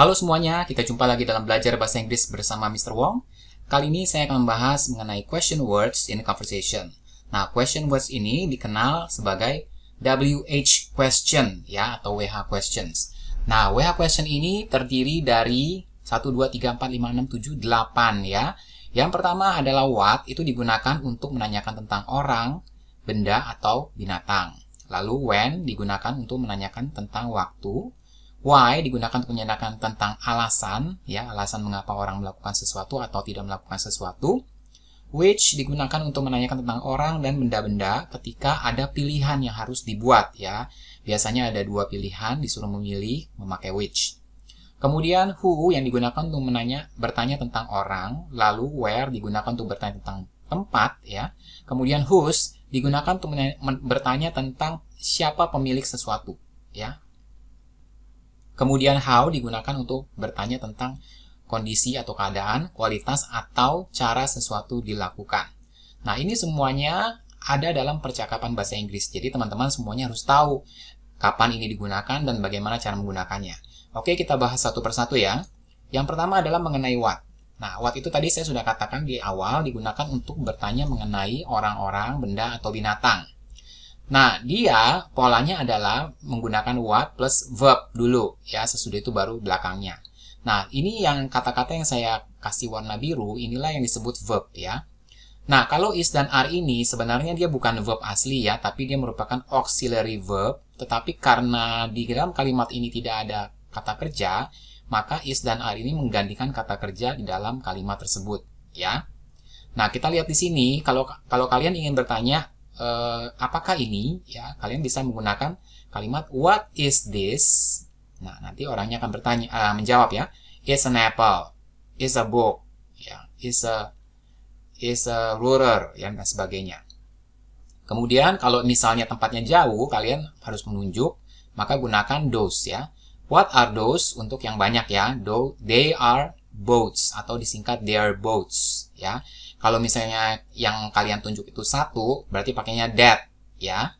Halo semuanya, kita jumpa lagi dalam belajar bahasa Inggris bersama Mr. Wong. Kali ini saya akan membahas mengenai question words in conversation. Nah, question words ini dikenal sebagai WH question ya atau WH questions. Nah, WH question ini terdiri dari 1 2 3 4 5 6 7 8 ya. Yang pertama adalah what itu digunakan untuk menanyakan tentang orang, benda atau binatang. Lalu when digunakan untuk menanyakan tentang waktu, Why digunakan untuk menyatakan tentang alasan, ya, alasan mengapa orang melakukan sesuatu atau tidak melakukan sesuatu. Which digunakan untuk menanyakan tentang orang dan benda-benda ketika ada pilihan yang harus dibuat, ya. Biasanya ada dua pilihan disuruh memilih memakai which. Kemudian who yang digunakan untuk menanya bertanya tentang orang, lalu where digunakan untuk bertanya tentang tempat ya. Kemudian whose digunakan untuk bertanya tentang siapa pemilik sesuatu ya. Kemudian how digunakan untuk bertanya tentang kondisi atau keadaan, kualitas atau cara sesuatu dilakukan. Nah, ini semuanya ada dalam percakapan bahasa Inggris. Jadi teman-teman semuanya harus tahu kapan ini digunakan dan bagaimana cara menggunakannya. Oke, kita bahas satu persatu ya. Yang pertama adalah mengenai what. Nah, what itu tadi saya sudah katakan di awal digunakan untuk bertanya mengenai orang-orang, benda, atau binatang. Nah, dia polanya adalah menggunakan what plus verb dulu ya, sesudah itu baru belakangnya. Nah, ini yang kata-kata yang saya kasih warna biru, inilah yang disebut verb ya. Nah, kalau is dan are ini sebenarnya dia bukan verb asli ya, tapi dia merupakan auxiliary verb, tetapi karena di dalam kalimat ini tidak ada kata kerja, maka is dan are ini menggantikan kata kerja di dalam kalimat tersebut ya. Nah, kita lihat di sini kalau kalau kalian ingin bertanya uh, apakah ini ya kalian bisa menggunakan kalimat what is this nah nanti orangnya akan bertanya uh, menjawab ya is an apple is a book ya is a is a ruler ya dan sebagainya kemudian kalau misalnya tempatnya jauh kalian harus menunjuk maka gunakan those ya what are those untuk yang banyak ya they are boats atau disingkat their boats ya kalau misalnya yang kalian tunjuk itu satu, berarti pakainya that, ya.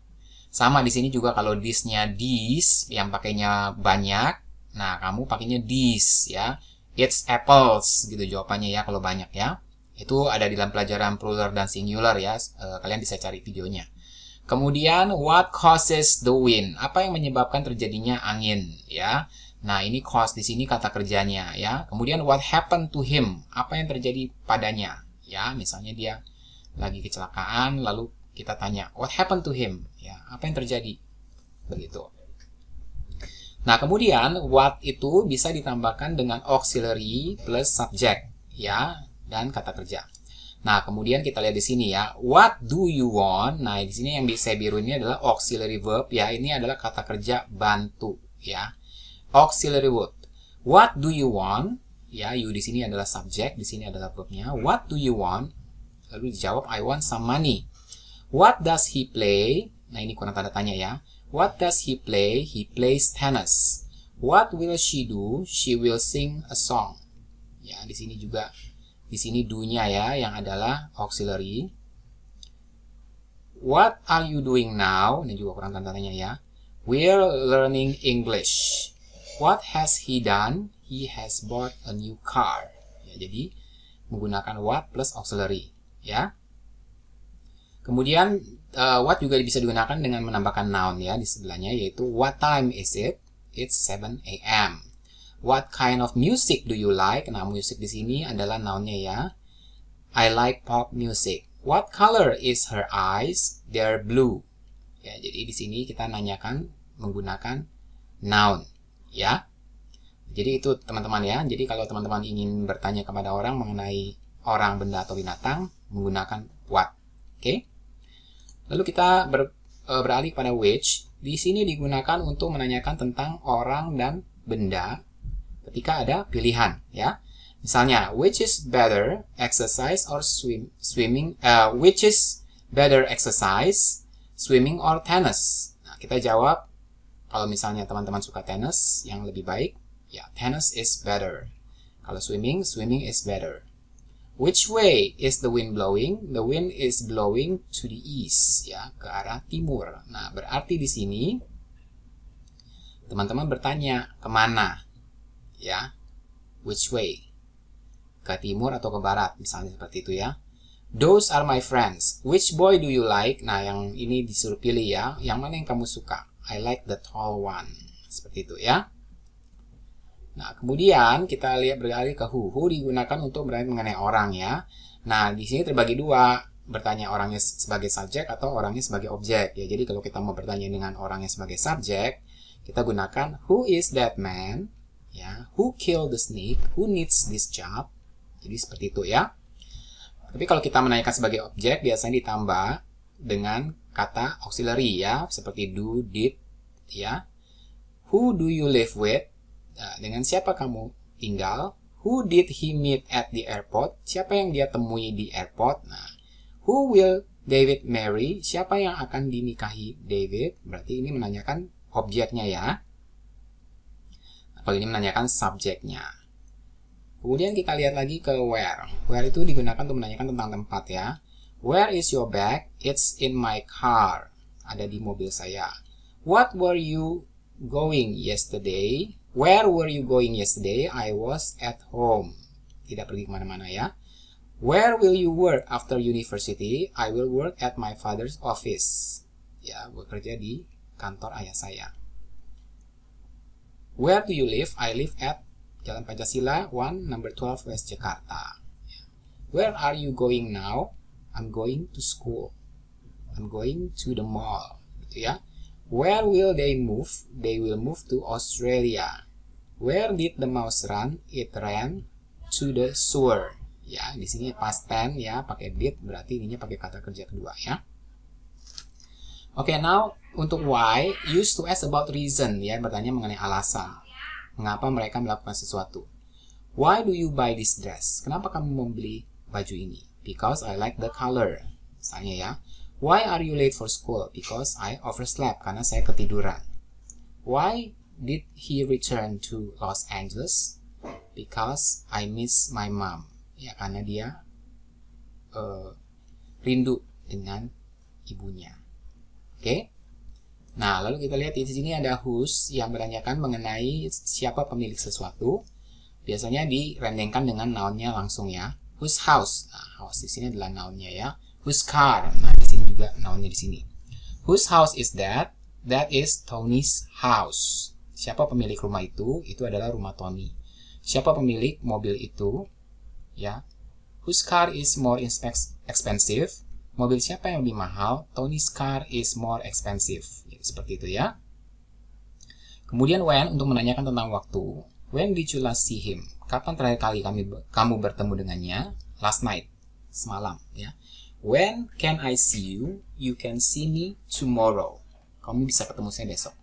Sama di sini juga kalau this-nya this, yang pakainya banyak, nah kamu pakainya this, ya. It's apples, gitu jawabannya ya kalau banyak ya. Itu ada di dalam pelajaran plural dan singular ya, eh, kalian bisa cari videonya. Kemudian what causes the wind? Apa yang menyebabkan terjadinya angin, ya? Nah, ini cause di sini kata kerjanya ya. Kemudian what happened to him? Apa yang terjadi padanya? ya misalnya dia lagi kecelakaan lalu kita tanya what happened to him ya apa yang terjadi begitu nah kemudian what itu bisa ditambahkan dengan auxiliary plus subject ya dan kata kerja nah kemudian kita lihat di sini ya what do you want nah di sini yang bisa biru ini adalah auxiliary verb ya ini adalah kata kerja bantu ya auxiliary verb what do you want Ya, you di sini adalah subjek, di sini adalah verbnya. What do you want? Lalu dijawab, I want some money. What does he play? Nah, ini kurang tanda tanya ya. What does he play? He plays tennis. What will she do? She will sing a song. Ya, di sini juga di sini dunia ya yang adalah auxiliary. What are you doing now? Ini juga kurang tanda tanya ya. We're learning English. What has he done? he has bought a new car ya, jadi menggunakan what plus auxiliary ya kemudian uh, eh, what juga bisa digunakan dengan menambahkan noun ya di sebelahnya yaitu what time is it it's 7 a.m. What kind of music do you like? Nah, musik di sini adalah nounnya ya. I like pop music. What color is her eyes? They're blue. Ya, jadi di sini kita nanyakan menggunakan noun, ya. Jadi itu teman-teman ya. Jadi kalau teman-teman ingin bertanya kepada orang mengenai orang, benda atau binatang menggunakan what. Oke. Okay? Lalu kita ber, e, beralih pada which. Di sini digunakan untuk menanyakan tentang orang dan benda ketika ada pilihan ya. Misalnya which is better exercise or swim swimming uh, which is better exercise swimming or tennis. Nah, kita jawab kalau misalnya teman-teman suka tenis yang lebih baik Ya, tennis is better. Kalau swimming, swimming is better. Which way is the wind blowing? The wind is blowing to the east, ya, ke arah timur. Nah, berarti di sini teman-teman bertanya kemana, ya, which way? Ke timur atau ke barat, misalnya seperti itu ya. Those are my friends. Which boy do you like? Nah, yang ini disuruh pilih ya. Yang mana yang kamu suka? I like the tall one. Seperti itu ya. Nah, kemudian kita lihat beralih ke huhu digunakan untuk bertanya mengenai orang ya. Nah, di sini terbagi dua, bertanya orangnya sebagai subjek atau orangnya sebagai objek. Ya, jadi kalau kita mau bertanya dengan orangnya sebagai subjek, kita gunakan who is that man? Ya, who killed the snake? Who needs this job? Jadi seperti itu ya. Tapi kalau kita menanyakan sebagai objek, biasanya ditambah dengan kata auxiliary ya, seperti do, did, ya. Who do you live with? Nah, dengan siapa kamu tinggal? Who did he meet at the airport? Siapa yang dia temui di airport? Nah, who will David marry? Siapa yang akan dinikahi David? Berarti ini menanyakan objeknya ya. Kalau ini menanyakan subjeknya. Kemudian kita lihat lagi ke where. Where itu digunakan untuk menanyakan tentang tempat ya. Where is your bag? It's in my car. Ada di mobil saya. What were you going yesterday? Where were you going yesterday? I was at home. Tidak pergi kemana-mana ya. Where will you work after university? I will work at my father's office. Ya, bekerja di kantor ayah saya. Where do you live? I live at Jalan Pancasila 1, number 12, West Jakarta. Ya. Where are you going now? I'm going to school. I'm going to the mall. Gitu ya. Where will they move? They will move to Australia. Where did the mouse run? It ran to the sewer. Ya, di sini past tense ya, pakai did berarti ininya pakai kata kerja kedua ya. Oke, okay, now untuk why used to ask about reason ya, bertanya mengenai alasan. Mengapa mereka melakukan sesuatu? Why do you buy this dress? Kenapa kamu membeli baju ini? Because I like the color. Misalnya ya. Why are you late for school? Because I overslept karena saya ketiduran. Why did he return to Los Angeles? Because I miss my mom. Ya karena dia uh, rindu dengan ibunya. Oke. Okay? Nah, lalu kita lihat di sini ada who's yang menanyakan mengenai siapa pemilik sesuatu. Biasanya direndengkan dengan nounnya langsung ya. Whose house? Nah, house di sini adalah nounnya ya Whose car? Nah, di sini juga nounnya di sini. Whose house is that? That is Tony's house. Siapa pemilik rumah itu? Itu adalah rumah Tony. Siapa pemilik mobil itu? Ya. Whose car is more expensive? Mobil siapa yang lebih mahal? Tony's car is more expensive. Jadi, ya, seperti itu ya. Kemudian when untuk menanyakan tentang waktu. When did you last see him? Kapan terakhir kali kami kamu bertemu dengannya? Last night, semalam ya. When can I see you? You can see me tomorrow. Kamu bisa ketemu saya besok.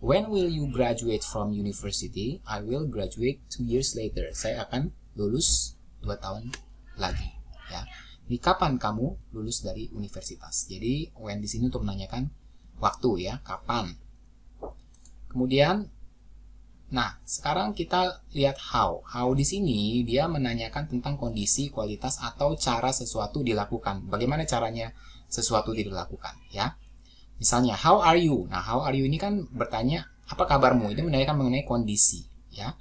When will you graduate from university? I will graduate two years later. Saya akan lulus dua tahun lagi. Ya. Ini kapan kamu lulus dari universitas? Jadi when di sini untuk menanyakan waktu ya, kapan. Kemudian Nah, sekarang kita lihat how. How di sini dia menanyakan tentang kondisi, kualitas atau cara sesuatu dilakukan. Bagaimana caranya sesuatu dilakukan, ya? Misalnya how are you? Nah, how are you ini kan bertanya apa kabarmu? Ini menanyakan mengenai kondisi, ya.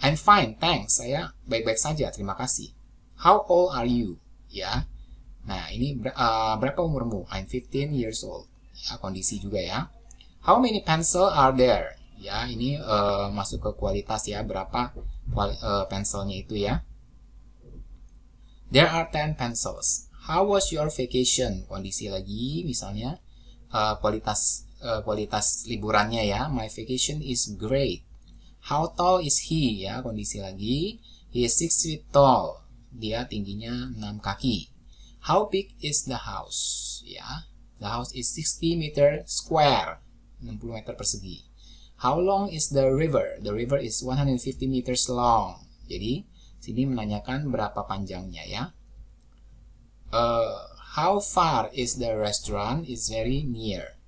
I'm fine, thanks. Saya baik-baik saja, terima kasih. How old are you? Ya. Nah, ini ber uh, berapa umurmu? I'm 15 years old. Ya, kondisi juga ya. How many pencil are there? ya ini uh, masuk ke kualitas ya berapa kuali, uh, eh, pensilnya itu ya there are 10 pencils how was your vacation kondisi lagi misalnya uh, kualitas uh, kualitas liburannya ya my vacation is great how tall is he ya kondisi lagi he is 6 feet tall dia tingginya 6 kaki how big is the house ya the house is 60 meter square 60 meter persegi How long is the river? The river is 150 meters long. Jadi, sini menanyakan berapa panjangnya ya. Uh, how far is the restaurant? It's very near.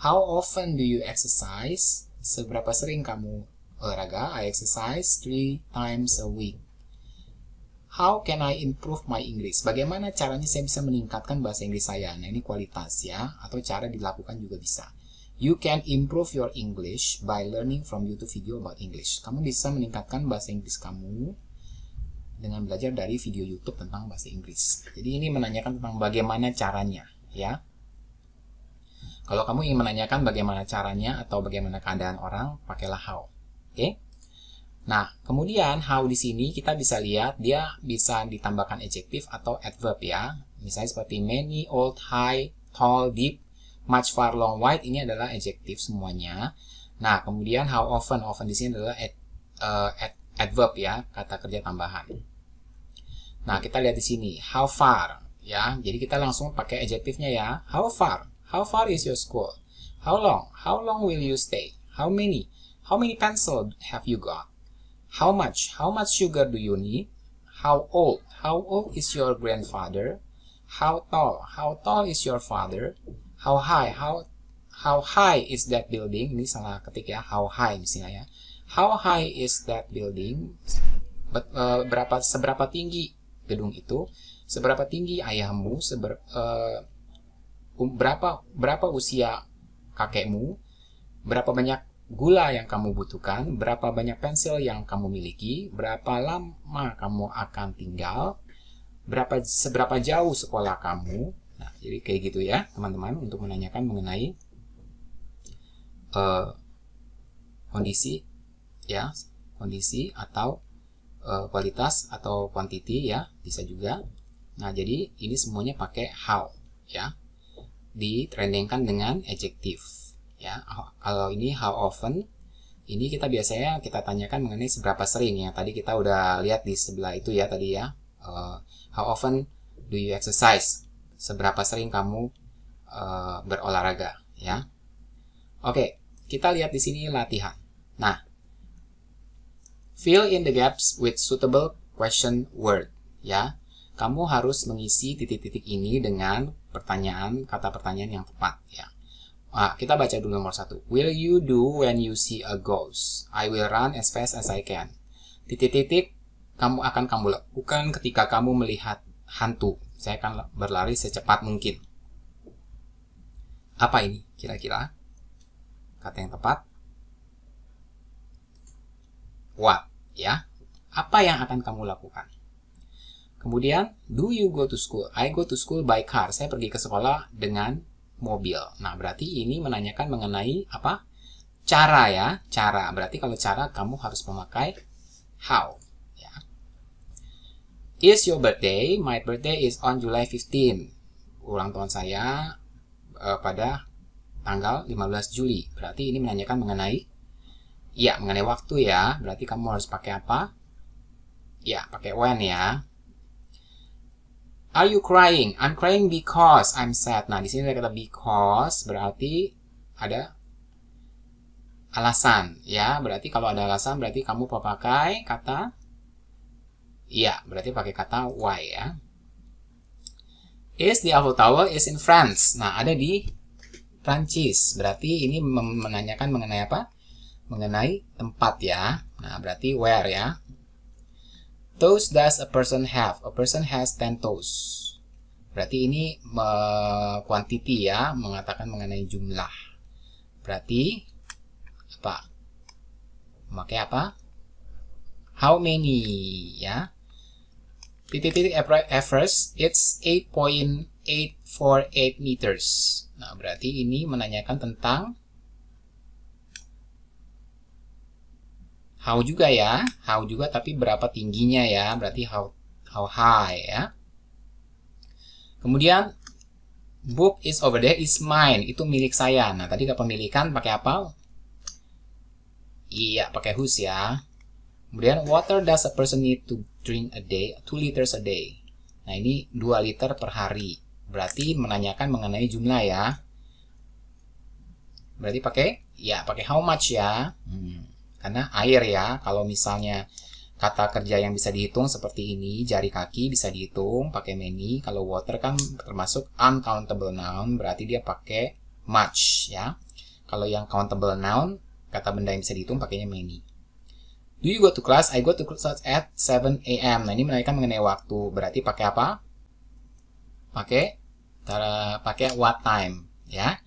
How often do you exercise? Seberapa sering kamu olahraga? I exercise three times a week. How can I improve my English? Bagaimana caranya saya bisa meningkatkan bahasa Inggris saya? Nah, ini kualitas ya, atau cara dilakukan juga bisa. You can improve your English by learning from YouTube video about English. Kamu bisa meningkatkan bahasa Inggris kamu dengan belajar dari video YouTube tentang bahasa Inggris. Jadi ini menanyakan tentang bagaimana caranya, ya. Kalau kamu ingin menanyakan bagaimana caranya atau bagaimana keadaan orang, pakailah how. Oke? Okay? Nah, kemudian how di sini kita bisa lihat dia bisa ditambahkan adjective atau adverb ya. Misalnya seperti many, old, high, tall, deep, much, far, long, wide ini adalah adjektif semuanya. Nah, kemudian how often, often di sini adalah ad, uh, ad, adverb ya, kata kerja tambahan. Nah, kita lihat di sini how far ya. Jadi kita langsung pakai adjektifnya ya. How far? How far is your school? How long? How long will you stay? How many? How many pencils have you got? How much? How much sugar do you need? How old? How old is your grandfather? How tall? How tall is your father? how high how how high is that building ini salah ketik ya how high misalnya ya how high is that building eh, berapa seberapa tinggi gedung itu seberapa tinggi ayahmu seber, uh, berapa berapa usia kakekmu berapa banyak gula yang kamu butuhkan berapa banyak pensil yang kamu miliki berapa lama kamu akan tinggal berapa seberapa jauh sekolah kamu Nah, jadi kayak gitu ya, teman-teman, untuk menanyakan mengenai uh, kondisi, ya, kondisi atau uh, kualitas atau quantity, ya, bisa juga. Nah, jadi ini semuanya pakai how, ya, ditrendingkan dengan adjektif, ya. Kalau ini how often, ini kita biasanya kita tanyakan mengenai seberapa sering ya. Tadi kita udah lihat di sebelah itu ya tadi ya, uh, how often do you exercise? seberapa sering kamu uh, berolahraga ya. Hmm. Oke, kita lihat di sini latihan. Nah, fill in the gaps with suitable question word ya. Kamu harus mengisi titik-titik ini dengan pertanyaan kata pertanyaan yang tepat ya. Nah, kita baca dulu nomor satu. Will you do when you see a ghost? I will run as fast as I can. Titik-titik kamu akan kamu lakukan ketika kamu melihat hantu saya akan berlari secepat mungkin. Apa ini kira-kira? Kata yang tepat. What? Ya. Apa yang akan kamu lakukan? Kemudian, do you go to school? I go to school by car. Saya pergi ke sekolah dengan mobil. Nah, berarti ini menanyakan mengenai apa? Cara ya, cara. Berarti kalau cara kamu harus memakai how is your birthday? My birthday is on July 15. Ulang tahun saya uh, pada tanggal 15 Juli. Berarti ini menanyakan mengenai ya, mengenai waktu ya. Berarti kamu harus pakai apa? Ya, pakai when ya. Are you crying? I'm crying because I'm sad. Nah, di sini ada kata because berarti ada alasan ya. Berarti kalau ada alasan berarti kamu pakai kata Iya, berarti pakai kata why ya. Is the Eiffel Tower is in France. Nah, ada di Prancis. Berarti ini menanyakan mengenai apa? Mengenai tempat ya. Nah, berarti where ya. Toes does a person have? A person has 10 toes. Berarti ini kuantiti ya, mengatakan mengenai jumlah. Berarti apa? Memakai apa? How many ya? titik titik Everest it's 8.848 meters nah berarti ini menanyakan tentang how juga ya how juga tapi berapa tingginya ya berarti how how high ya kemudian book is over there is mine itu milik saya nah tadi kepemilikan pakai apa iya pakai whose ya kemudian water does a person need to drink a day, 2 liters a day. Nah, ini 2 liter per hari. Berarti menanyakan mengenai jumlah ya. Berarti pakai ya, pakai how much ya. Hmm, karena air ya. Kalau misalnya kata kerja yang bisa dihitung seperti ini, jari kaki bisa dihitung pakai many. Kalau water kan termasuk uncountable noun, berarti dia pakai much ya. Kalau yang countable noun, kata benda yang bisa dihitung pakainya many. Do you go to class? I go to class at 7 a.m. Nah, ini menaikkan mengenai waktu. Berarti pakai apa? Pakai tara, pakai what time, ya.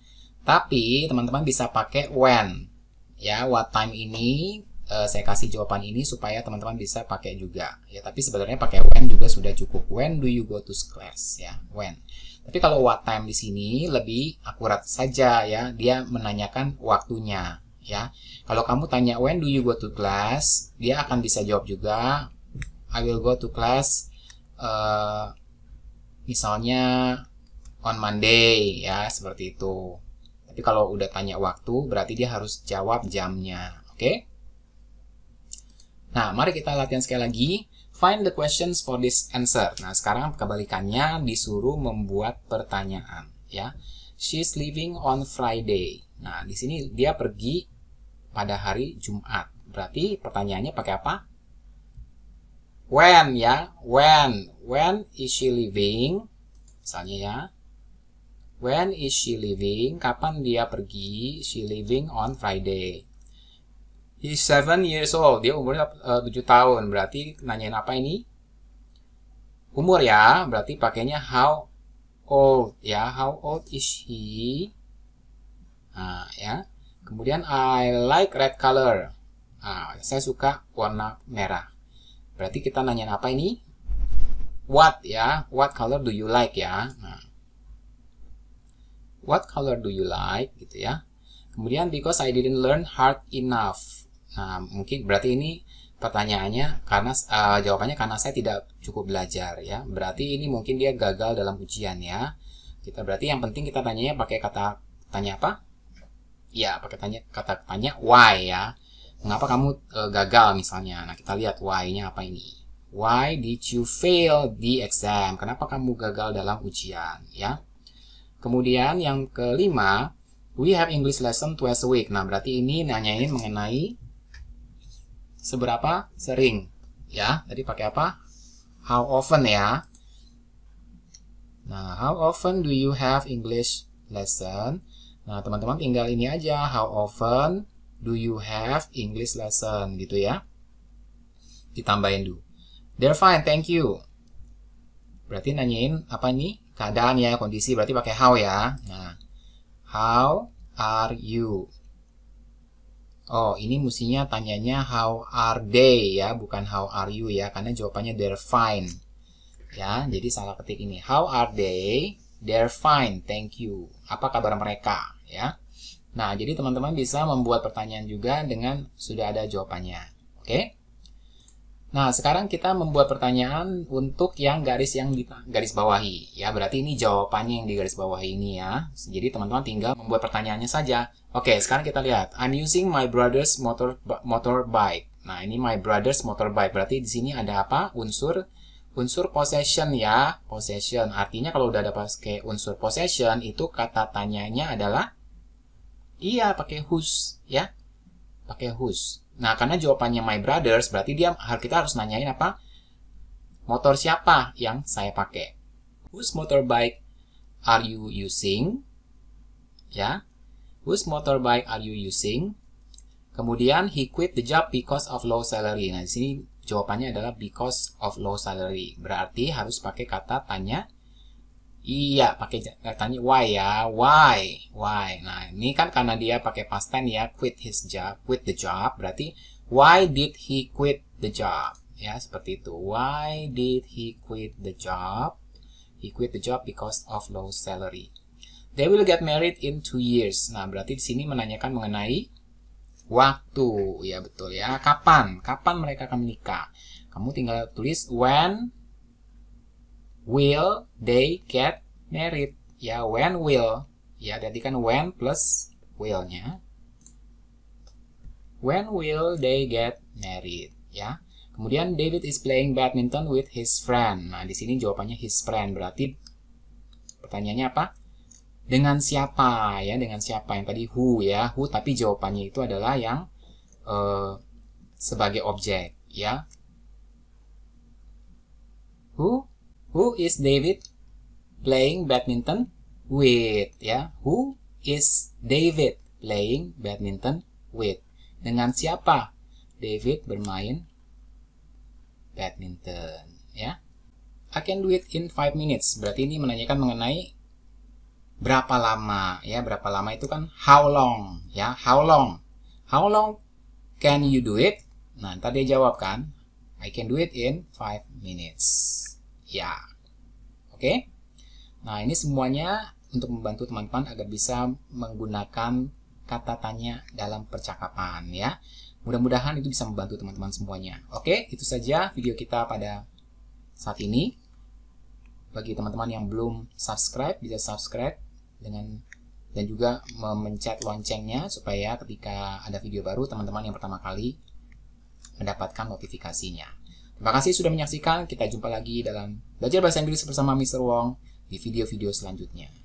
Tapi teman-teman bisa pakai when. Ya, what time ini uh, saya kasih jawaban ini supaya teman-teman bisa pakai juga. Ya, tapi sebenarnya pakai when juga sudah cukup. When do you go to class, ya? When. Tapi kalau what time di sini lebih akurat saja ya. Dia menanyakan waktunya ya. Kalau kamu tanya when do you go to class, dia akan bisa jawab juga I will go to class uh, misalnya on Monday ya, seperti itu. Tapi kalau udah tanya waktu, berarti dia harus jawab jamnya. Oke? Okay? Nah, mari kita latihan sekali lagi. Find the questions for this answer. Nah, sekarang kebalikannya disuruh membuat pertanyaan, ya. She's leaving on Friday. Nah, di sini dia pergi pada hari Jumat. Berarti pertanyaannya pakai apa? When ya, when, when is she leaving? Misalnya ya, when is she leaving? Kapan dia pergi? She leaving on Friday. He's seven years old. Dia umurnya eh, tujuh tahun. Berarti nanyain apa ini? Umur ya, berarti pakainya how old ya. How old is he? Nah, ya. Kemudian I like red color. Nah, saya suka warna merah. Berarti kita nanya apa ini? What ya? What color do you like ya? Nah. What color do you like gitu ya. Kemudian because I didn't learn hard enough. Nah, mungkin berarti ini pertanyaannya karena uh, jawabannya karena saya tidak cukup belajar ya. Berarti ini mungkin dia gagal dalam ujian ya. Kita berarti yang penting kita tanyanya pakai kata tanya apa? ya pakai tanya kata tanya why ya mengapa kamu uh, gagal misalnya nah kita lihat why-nya apa ini why did you fail the exam kenapa kamu gagal dalam ujian ya kemudian yang kelima we have English lesson twice a week nah berarti ini nanyain mengenai seberapa sering ya tadi pakai apa how often ya nah how often do you have English lesson Nah, teman-teman tinggal ini aja, how often do you have English lesson gitu ya. Ditambahin do. They're fine, thank you. Berarti nanyain apa nih? Keadaan ya, kondisi berarti pakai how ya. Nah, how are you? Oh, ini mestinya tanyanya how are they ya, bukan how are you ya, karena jawabannya they're fine. Ya, jadi salah ketik ini. How are they? They're fine, thank you. Apa kabar mereka? Ya. Nah, jadi teman-teman bisa membuat pertanyaan juga dengan sudah ada jawabannya. Oke? Okay? Nah, sekarang kita membuat pertanyaan untuk yang garis yang di garis bawahi. Ya, berarti ini jawabannya yang di garis bawahi ini ya. Jadi teman-teman tinggal membuat pertanyaannya saja. Oke, sekarang kita lihat. I'm using my brother's motor motorbike. Nah, ini my brother's motorbike. Berarti di sini ada apa? Unsur unsur possession ya. Possession. Artinya kalau udah ada pakai unsur possession, itu kata tanyanya adalah iya pakai whose ya. Pakai whose. Nah, karena jawabannya my brothers, berarti dia hal kita harus nanyain apa? Motor siapa yang saya pakai? Whose motorbike are you using? Ya. Whose motorbike are you using? Kemudian he quit the job because of low salary. Nah, di sini Jawabannya adalah because of low salary. Berarti harus pakai kata tanya. Iya, pakai eh, tanya why ya, why, why. Nah, ini kan karena dia pakai past tense ya, quit his job, quit the job. Berarti why did he quit the job? Ya, seperti itu. Why did he quit the job? He quit the job because of low salary. They will get married in two years. Nah, berarti di sini menanyakan mengenai waktu ya betul ya kapan kapan mereka akan menikah kamu tinggal tulis when will they get married ya when will ya jadi kan when plus willnya when will they get married ya kemudian David is playing badminton with his friend nah di sini jawabannya his friend berarti pertanyaannya apa dengan siapa ya dengan siapa yang tadi who ya who tapi jawabannya itu adalah yang uh, sebagai objek ya who who is David playing badminton with ya who is David playing badminton with dengan siapa David bermain badminton ya I can do it in 5 minutes berarti ini menanyakan mengenai berapa lama ya berapa lama itu kan how long ya how long how long can you do it nah tadi jawab kan I can do it in five minutes ya oke okay? nah ini semuanya untuk membantu teman-teman agar bisa menggunakan kata tanya dalam percakapan ya mudah-mudahan itu bisa membantu teman-teman semuanya oke okay? itu saja video kita pada saat ini bagi teman-teman yang belum subscribe bisa subscribe dengan dan juga memencet loncengnya supaya ketika ada video baru teman-teman yang pertama kali mendapatkan notifikasinya. Terima kasih sudah menyaksikan, kita jumpa lagi dalam Belajar Bahasa Inggris bersama Mr. Wong di video-video selanjutnya.